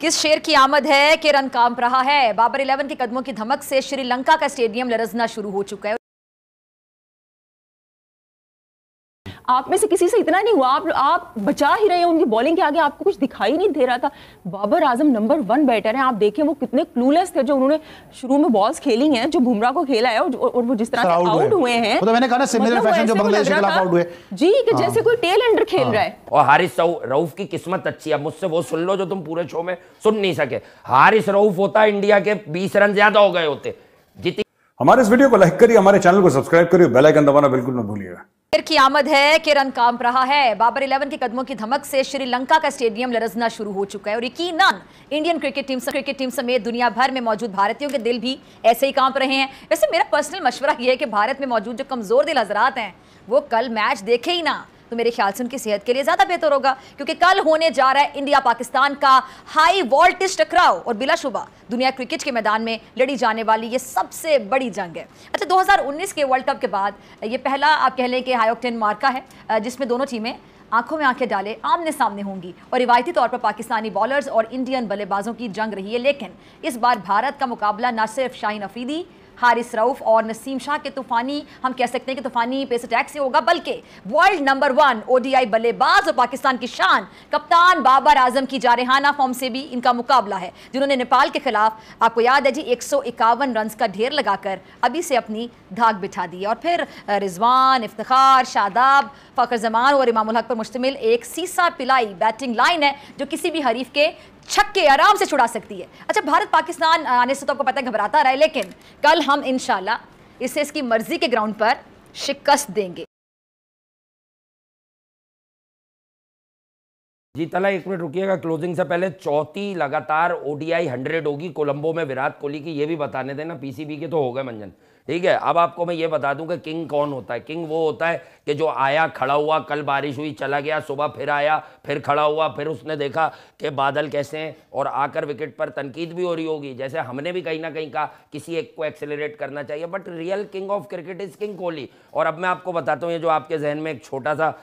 किस शेर की आमद है कि रन कांप रहा है बाबर इलेवन के कदमों की धमक से श्रीलंका का स्टेडियम लरजना शुरू हो चुका है आप में से किसी से इतना नहीं हुआ आप आप बचा ही रहे हैं उनकी बॉलिंग के आगे आपको कुछ दिखाई नहीं दे रहा था Babar Azam number one batter हैं आप देखें वो कितने क्लूलेस थे जो उन्होंने शुरू में बॉल्स खेली हैं जो बुमराह को खेला है और वो जिस तरह से आउट हुए हैं तो मैंने कहा ना मतलब सिमिलर फैशन जो तो बांग्लादेश के खिलाफ आउट हुए जी कि हाँ। जैसे कोई टेल एंडर खेल रहा है हाँ। और हारिस रऊफ की किस्मत अच्छी है मुझसे वो सुन लो जो तुम पूरे शो में सुन नहीं सके हारिस रऊफ होता इंडिया के बीस रन ज्यादा हो गए होते हमारे इस वीडियो को लाइक करिए हमारे चैनल को सब्सक्राइब करिए बेल आइकन दबाना बिल्कुल ना भूलिएगा फिर आमद है रन काम रहा है बाबर इलेवन के कदमों की धमक से श्रीलंका का स्टेडियम लरजना शुरू हो चुका है और यकीन Indian cricket team cricket team समेत दुनिया भर में मौजूद भारतीयों के दिल भी ऐसे ही कांप रहे हैं वैसे मेरा पर्सनल मशवरा यह है कि भारत में मौजूद जो कमजोर दिल हजरात हैं वो कल मैच देखे ही ना तो मेरे ख्याल से उनकी सेहत के लिए ज़्यादा बेहतर होगा क्योंकि कल होने जा रहा है इंडिया पाकिस्तान का हाई वोल्टेज टकराव और बिलाशुबा दुनिया क्रिकेट के मैदान में लड़ी जाने वाली ये सबसे बड़ी जंग है अच्छा 2019 के वर्ल्ड कप के बाद ये पहला आप कह लें कि हाई ऑक्टेन मार्का है जिसमें दोनों टीमें आंखों में आंखें डाले आमने सामने होंगी और रिवायती तौर पर पाकिस्तानी बॉलर्स और इंडियन बल्लेबाजों की जंग रही है लेकिन इस बार भारत का मुकाबला न सिर्फ शाहीन अफीदी हारिस रऊफ और नसीम शाह के तूफानी हम कह सकते हैं कि तूफानी पेस अटैक से होगा बल्कि वर्ल्ड नंबर वन ओडीआई बल्लेबाज और पाकिस्तान की शान कप्तान बाबर आजम की जारहाना फॉर्म से भी इनका मुकाबला है जिन्होंने नेपाल के खिलाफ आपको याद है जी एक सौ इक्यावन रन का ढेर लगाकर अभी से अपनी धाक बिठा दी और फिर रिजवान इफ्तार शादाब फ़खर जमान और इमाम हक पर मुश्तमिल एक सीसा पिलाई बैटिंग लाइन है जो किसी भी हरीफ के छक्के आराम से छुड़ा सकती है अच्छा भारत पाकिस्तान आने से तो आपको पता है घबराता रहा है लेकिन कल हम इन इसे इसकी मर्जी के ग्राउंड पर शिकस्त देंगे जी तला एक मिनट रुकिएगा क्लोजिंग से पहले चौथी लगातार ओडीआई हंड्रेड होगी कोलंबो में विराट कोहली की ये भी बताने देना पीसीबी के तो हो गए मंजन ठीक है अब आपको मैं ये बता दूं कि किंग कौन होता है किंग वो होता है कि जो आया खड़ा हुआ कल बारिश हुई चला गया सुबह फिर आया फिर खड़ा हुआ फिर उसने देखा कि बादल कैसे हैं और आकर विकेट पर तनकीद भी हो रही होगी जैसे हमने भी कहीं ना कहीं कहा किसी एक को एक्सेलरेट करना चाहिए but real king of cricket is king Kohli और अब मैं आपको बताता हूँ ये जो आपके जहन में एक छोटा सा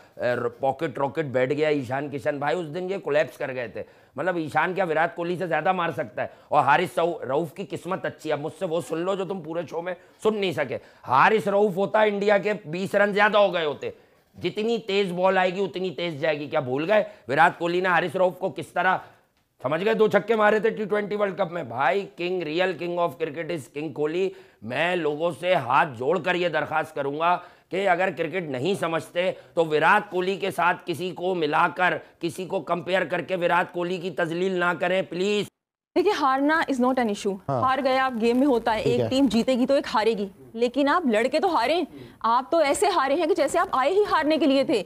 पॉकेट रॉकेट बैठ गया ईशान किशन भाई उस दिन ये कोलेप्स कर गए थे मतलब ईशान क्या विराट कोहली से ज़्यादा मार सकता है और हारिस रऊफ की किस्मत अच्छी है मुझसे वो सुन लो जो तुम पूरे शो में सुन सुन नहीं सके हारिस रऊफ होता इंडिया के बीस रन ज्यादा हो गए होते जितनी तेज बॉल आएगी उतनी तेज जाएगी क्या भूल गए विराट कोहली ने हारिस रऊफ को किस तरह समझ गए दो छक्के मारे थे टी ट्वेंटी वर्ल्ड कप में भाई king real king of cricket is king Kohli मैं लोगों से हाथ जोड़कर यह दरखास्त करूंगा कि अगर क्रिकेट नहीं समझते तो विराट कोहली के साथ किसी को मिलाकर किसी को कंपेयर करके विराट कोहली की तजलील ना करें प्लीज़ देखिए हारना इज नॉट एन इशू हार गए आप गेम में होता है एक है। टीम जीतेगी तो एक हारेगी लेकिन आप लड़के तो हारे आप तो ऐसे हारे हैं कि जैसे आप आए ही हारने के लिए थे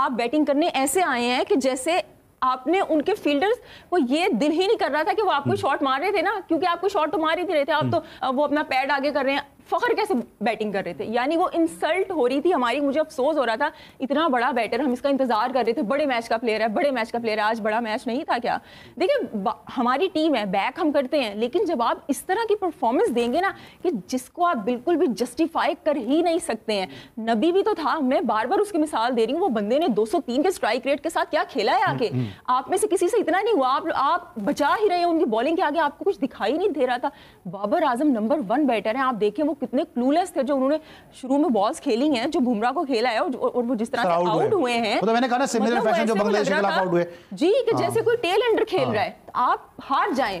आप बैटिंग करने ऐसे आए हैं कि जैसे आपने उनके फील्डर्स को ये दिल ही नहीं कर रहा था कि वो आपको शॉट हम्म। मार रहे थे ना क्योंकि आपको शॉट तो मार ही दे रहे थे आप हम्म। तो वो अपना पैड आगे कर रहे हैं फखर कैसे बैटिंग कर रहे थे यानी वो इंसल्ट हो रही थी हमारी मुझे अफसोस हो रहा था इतना बड़ा बैटर हम इसका इंतजार कर रहे थे बड़े मैच का प्लेयर है बड़े मैच का प्लेयर है आज बड़ा मैच नहीं था क्या देखिए हमारी टीम है बैक हम करते हैं लेकिन जब आप इस तरह की परफॉर्मेंस देंगे ना कि जिसको आप बिल्कुल भी जस्टिफाई कर ही नहीं सकते हैं नबी भी तो था मैं बार बार उसकी मिसाल दे रही हूँ वो बंदे ने दो के स्ट्राइक रेट के साथ क्या खेला है आके हम्म, हम्म। आप में से किसी से इतना नहीं हुआ आप आप बचा ही रहे उनकी बॉलिंग के आगे आपको कुछ दिखाई नहीं दे रहा था Babar Azam number one batter है आप देखें वो कितने क्लूलेस थे जो उन्होंने शुरू में बॉल्स खेली हैं जो बुमराह को खेला है और वो जिस तरह से आउट हुए हैं तो मैंने कहा ना सिमिलर मतलब फैशन जो बांग्लादेश के खिलाफ आउट हुए जी कि जैसे हाँ। कोई टेल एंडर खेल हाँ। रहा है आप हार जाएं